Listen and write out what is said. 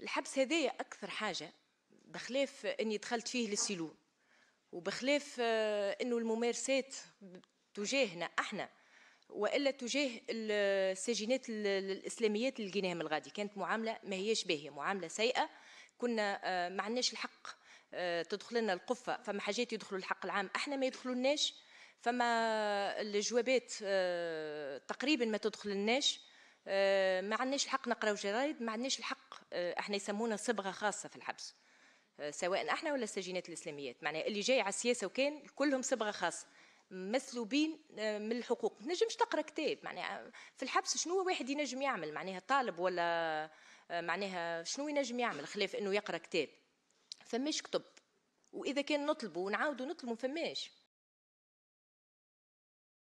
الحبس هذايا اكثر حاجه بخلاف اني دخلت فيه للسيلو وبخلاف آه، انه الممارسات تجاهنا احنا والا تجاه آه، السجينات الاسلاميات اللي لقيناهم الغادي كانت معامله ما هيش باهيه معامله سيئه كنا آه، ما عندناش الحق تدخل لنا القفه فما حاجات يدخلوا الحق العام احنا ما يدخلوناش فما الجوابات تقريبا ما تدخل لناش ما عندناش الحق نقراو جرايد ما عندناش الحق آه، احنا يسمونا صبغه خاصه في الحبس آه، سواء احنا ولا السجينات الاسلاميات معناها اللي جاي على السياسه وكان كلهم صبغه خاصه مسلوبين آه، من الحقوق ما تنجمش تقرا كتاب معناها في الحبس شنو واحد ينجم يعمل معناها طالب ولا معناها شنو ينجم يعمل خلاف انه يقرا كتاب فماش كتب واذا كان نطلبه ونعاودوا نطلبوا فماش